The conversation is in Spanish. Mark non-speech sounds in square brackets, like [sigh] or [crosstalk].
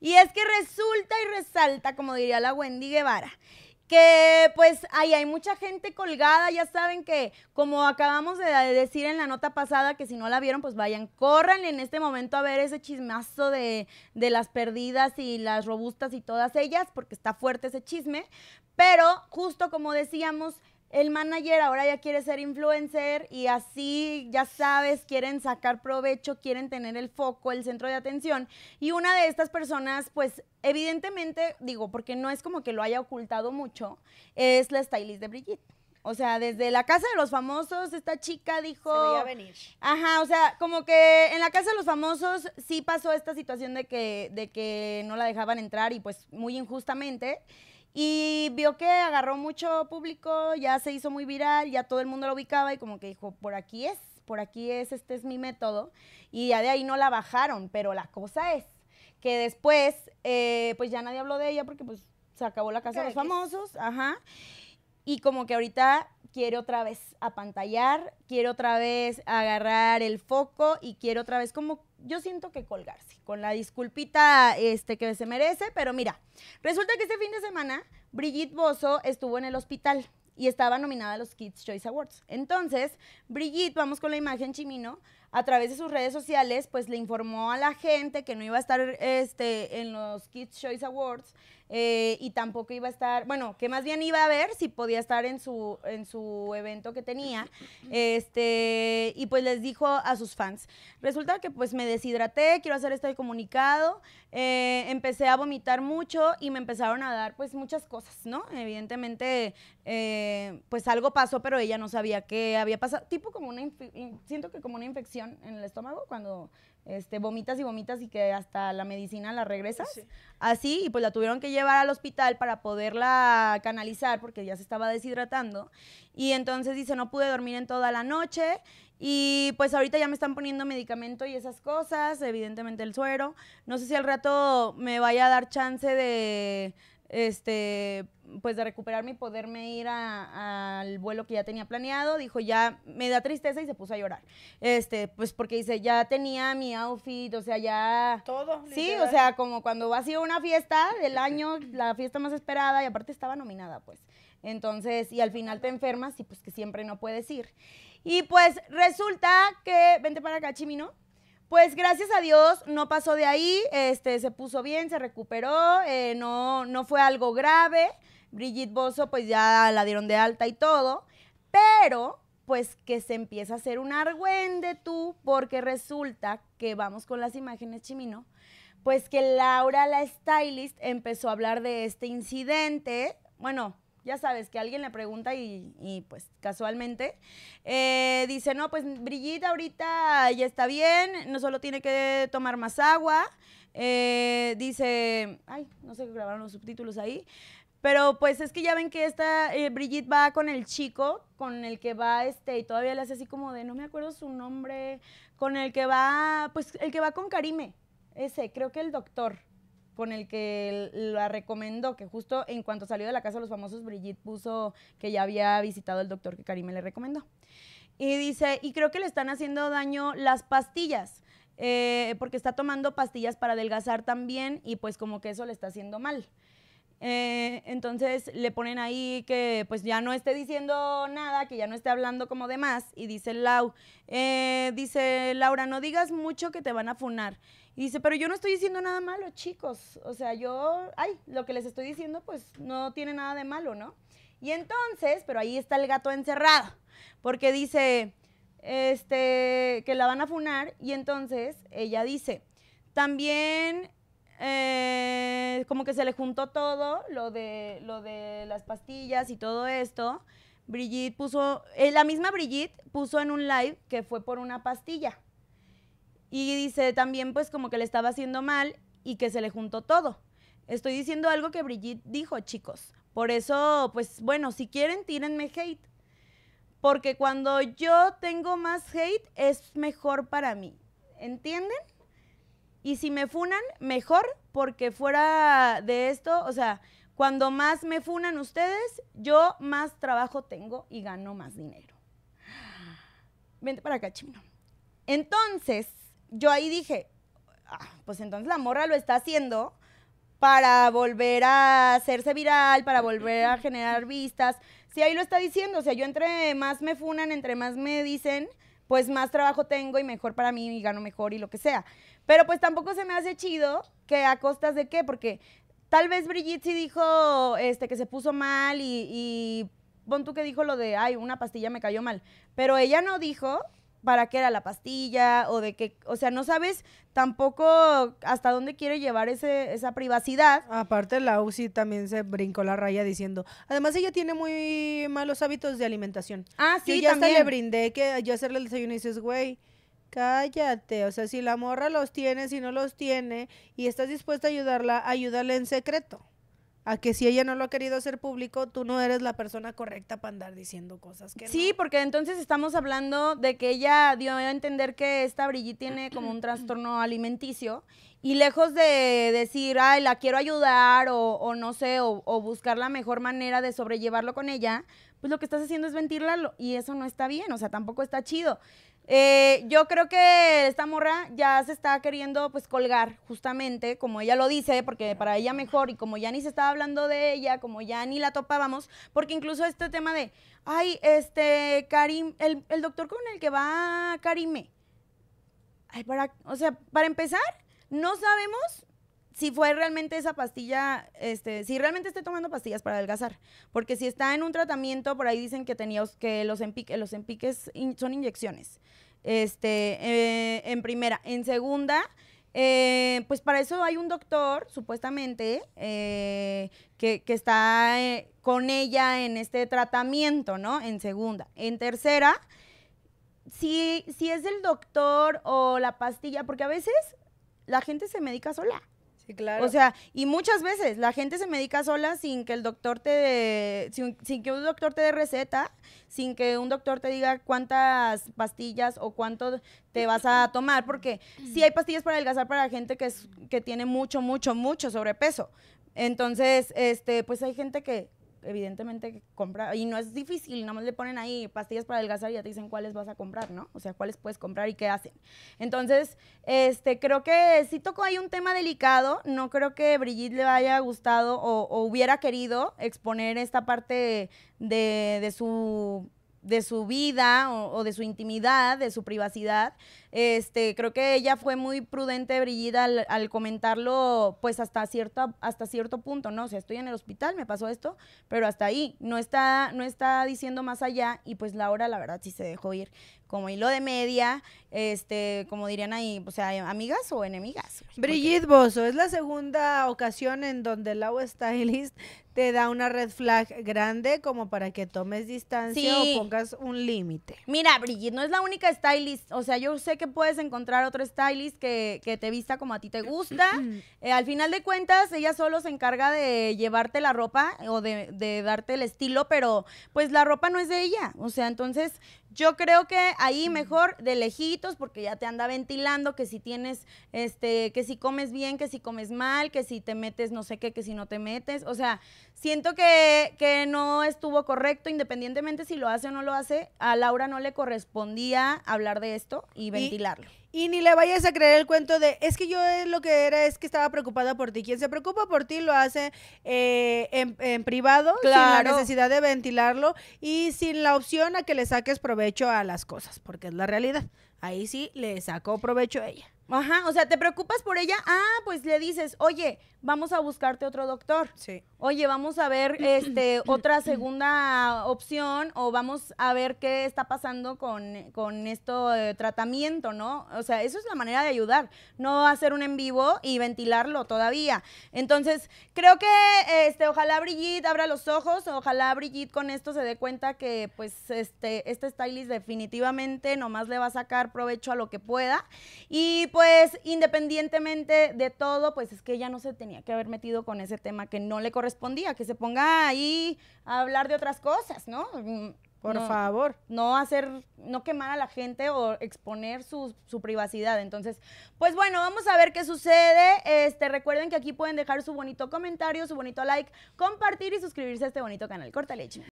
Y es que resulta y resalta, como diría la Wendy Guevara, que pues ahí hay mucha gente colgada, ya saben que como acabamos de decir en la nota pasada, que si no la vieron, pues vayan, corran en este momento a ver ese chismazo de, de las perdidas y las robustas y todas ellas, porque está fuerte ese chisme, pero justo como decíamos, el manager ahora ya quiere ser influencer y así, ya sabes, quieren sacar provecho, quieren tener el foco, el centro de atención. Y una de estas personas, pues evidentemente, digo, porque no es como que lo haya ocultado mucho, es la stylist de Brigitte. O sea, desde la casa de los famosos, esta chica dijo. Se veía venir. Ajá, o sea, como que en la casa de los famosos sí pasó esta situación de que, de que no la dejaban entrar y pues muy injustamente. Y vio que agarró mucho público, ya se hizo muy viral, ya todo el mundo lo ubicaba y como que dijo, por aquí es, por aquí es, este es mi método. Y ya de ahí no la bajaron, pero la cosa es que después, eh, pues ya nadie habló de ella porque pues se acabó la casa de los famosos, ajá. Y como que ahorita quiere otra vez apantallar, quiere otra vez agarrar el foco y quiere otra vez como yo siento que colgarse, con la disculpita este, que se merece, pero mira, resulta que este fin de semana Brigitte Bozo estuvo en el hospital y estaba nominada a los Kids Choice Awards. Entonces, Brigitte, vamos con la imagen, Chimino, a través de sus redes sociales, pues le informó a la gente que no iba a estar este, en los Kids Choice Awards eh, y tampoco iba a estar, bueno, que más bien iba a ver si podía estar en su, en su evento que tenía, este, y pues les dijo a sus fans, resulta que pues me deshidraté, quiero hacer este comunicado, eh, empecé a vomitar mucho y me empezaron a dar pues muchas cosas, ¿no? Evidentemente, eh, pues algo pasó, pero ella no sabía qué había pasado, tipo como una, siento que como una infección en el estómago cuando este, vomitas y vomitas y que hasta la medicina la regresas. Así, y pues la tuvieron que llevar al hospital para poderla canalizar porque ya se estaba deshidratando. Y entonces dice, no pude dormir en toda la noche y pues ahorita ya me están poniendo medicamento y esas cosas, evidentemente el suero. No sé si al rato me vaya a dar chance de, este, pues de recuperarme y poderme ir al vuelo que ya tenía planeado, dijo ya me da tristeza y se puso a llorar. Este, pues porque dice, ya tenía mi outfit, o sea, ya todo. Sí, o sea, como cuando vas a ser una fiesta del año, la fiesta más esperada y aparte estaba nominada, pues. Entonces, y al final te enfermas y pues que siempre no puedes ir. Y pues resulta que, vente para acá, Chimino, pues gracias a Dios no pasó de ahí, este, se puso bien, se recuperó, eh, no, no fue algo grave. Brigitte Bosso pues ya la dieron de alta y todo, pero pues que se empieza a hacer un argüende tú, porque resulta que vamos con las imágenes, Chimino, pues que Laura, la stylist, empezó a hablar de este incidente, bueno, ya sabes, que alguien le pregunta y, pues casualmente eh, dice, no, pues Brigitte ahorita ya está bien, no solo tiene que tomar más agua. Eh, dice, ay, no sé qué grabaron los subtítulos ahí. Pero pues es que ya ven que esta eh, Brigitte va con el chico, con el que va este, y todavía le hace así como de, no me acuerdo su nombre, con el que va, pues el que va con Karime, ese, creo que el doctor con el que la recomendó, que justo en cuanto salió de la casa los famosos, Brigitte puso que ya había visitado el doctor que Karim le recomendó. Y dice, y creo que le están haciendo daño las pastillas, eh, porque está tomando pastillas para adelgazar también y pues como que eso le está haciendo mal. Eh, entonces le ponen ahí que pues ya no esté diciendo nada, que ya no esté hablando como demás. Y dice Lau, eh, dice Laura, no digas mucho que te van a funar. Y dice, pero yo no estoy diciendo nada malo, chicos. O sea, yo, ay, lo que les estoy diciendo, pues no tiene nada de malo, ¿no? Y entonces, pero ahí está el gato encerrado, porque dice, este, que la van a funar. Y entonces ella dice, también eh, como que se le juntó todo, lo de, lo de las pastillas y todo esto. Brigitte puso, eh, la misma Brigitte puso en un live que fue por una pastilla. Y dice también pues como que le estaba haciendo mal y que se le juntó todo. Estoy diciendo algo que Brigitte dijo, chicos. Por eso, pues bueno, si quieren, tírenme hate. Porque cuando yo tengo más hate, es mejor para mí. ¿Entienden? Y si me funan, mejor, porque fuera de esto, o sea, cuando más me funan ustedes, yo más trabajo tengo y gano más dinero. Vente para acá, chino. Entonces, yo ahí dije, ah, pues entonces la morra lo está haciendo para volver a hacerse viral, para volver a generar vistas. Sí, ahí lo está diciendo. O sea, yo entre más me funan, entre más me dicen, pues más trabajo tengo y mejor para mí y gano mejor y lo que sea. Pero pues tampoco se me hace chido que a costas de qué, porque tal vez Brigitte sí dijo este, que se puso mal y, y pon tú que dijo lo de, ay, una pastilla me cayó mal. Pero ella no dijo para qué era la pastilla o de qué, o sea, no sabes tampoco hasta dónde quiere llevar ese, esa privacidad. Aparte la UCI también se brincó la raya diciendo, además ella tiene muy malos hábitos de alimentación. Ah, sí, yo ya también. le brindé que yo hacerle el desayuno y dices, güey, cállate, o sea, si la morra los tiene, si no los tiene y estás dispuesta a ayudarla, ayúdale en secreto a que si ella no lo ha querido hacer público, tú no eres la persona correcta para andar diciendo cosas que Sí, porque entonces estamos hablando de que ella dio a entender que esta Brigitte tiene como un trastorno alimenticio y lejos de decir, ay, la quiero ayudar o, no sé, o, o buscar la mejor manera de sobrellevarlo con ella, pues lo que estás haciendo es ventirla y eso no está bien, o sea, tampoco está chido. Eh, yo creo que esta morra ya se está queriendo pues colgar, justamente, como ella lo dice, porque para ella mejor, y como ya ni se estaba hablando de ella, como ya ni la topábamos, porque incluso este tema de, ay, este, Karim, el, el doctor con el que va Karime, ay, para, o sea, para empezar, no sabemos si fue realmente esa pastilla, este, si realmente esté tomando pastillas para adelgazar, porque si está en un tratamiento, por ahí dicen que tenía que los empiques, los empiques son inyecciones. Este, eh, en primera, en segunda, eh, pues para eso hay un doctor, supuestamente, eh, que, está con ella en este tratamiento, ¿no? En segunda. En tercera, si, si es el doctor o la pastilla, porque a veces la gente se medica sola. Sí, claro. O sea, y muchas veces la gente se medica sola sin que el doctor te sin, que un doctor te dé receta, sin que un doctor te diga cuántas pastillas o cuánto te vas a tomar, porque sí hay pastillas para adelgazar para gente que, es, que tiene mucho, mucho, mucho sobrepeso. Entonces, este, pues hay gente que evidentemente compra, y no es difícil, nada más le ponen ahí pastillas para adelgazar y ya te dicen cuáles vas a comprar, ¿no? O sea, cuáles puedes comprar y qué hacen. Entonces, este, creo que sí tocó ahí un tema delicado, no creo que Brigitte le haya gustado o, hubiera querido exponer esta parte de, de su de su vida o, de su intimidad, de su privacidad. Este, creo que ella fue muy prudente, Brillida, al, al, comentarlo, pues hasta cierto, hasta cierto punto, ¿no? O sea, estoy en el hospital, me pasó esto, pero hasta ahí, no está, no está diciendo más allá, y pues Laura, la verdad, sí se dejó ir como hilo de media, este, como dirían ahí, o sea, amigas o enemigas. Brigitte Bozo, es la segunda ocasión en donde el la Stylist te da una red flag grande como para que tomes distancia o pongas un límite. Mira, Brigitte, no es la única stylist. O sea, yo sé que puedes encontrar otro stylist que, te vista como a ti te gusta. [clears throat] Eh, al final de cuentas, ella solo se encarga de llevarte la ropa o de, de, darte el estilo, pero pues la ropa no es de ella. O sea, entonces yo creo que ahí mejor de lejitos, porque ya te anda ventilando que si tienes, este, que si comes bien, que si comes mal, que si te metes no sé qué, que si no te metes. O sea, siento que, que no estuvo correcto, independientemente si lo hace o no lo hace, a Laura no le correspondía hablar de esto y, y ventilarlo. Y ni le vayas a creer el cuento de, es que yo eh, lo que era es que estaba preocupada por ti. Quien se preocupa por ti lo hace eh, en, privado, sin la necesidad de ventilarlo y sin la opción a que le saques provecho a las cosas, porque es la realidad. Ahí sí le sacó provecho a ella. Ajá, o sea, te preocupas por ella, ah, pues le dices, oye, vamos a buscarte otro doctor. Sí. Oye, vamos a ver [clears throat] este, otra segunda opción o vamos a ver qué está pasando con, con esto eh, tratamiento, ¿no? O sea, eso es la manera de ayudar, no hacer un en vivo y ventilarlo todavía. Entonces, creo que este, ojalá Brigitte abra los ojos, ojalá Brigitte con esto se dé cuenta que pues este, este stylist definitivamente nomás le va a sacar provecho a lo que pueda. Y pues pues independientemente de todo, pues es que ella no se tenía que haber metido con ese tema que no le correspondía, que se ponga ahí a hablar de otras cosas, ¿no? Mm, Por favor. No hacer, no quemar a la gente o exponer su, privacidad. Entonces, pues bueno, vamos a ver qué sucede. Este, recuerden que aquí pueden dejar su bonito comentario, su bonito like, compartir y suscribirse a este bonito canal. corta leche.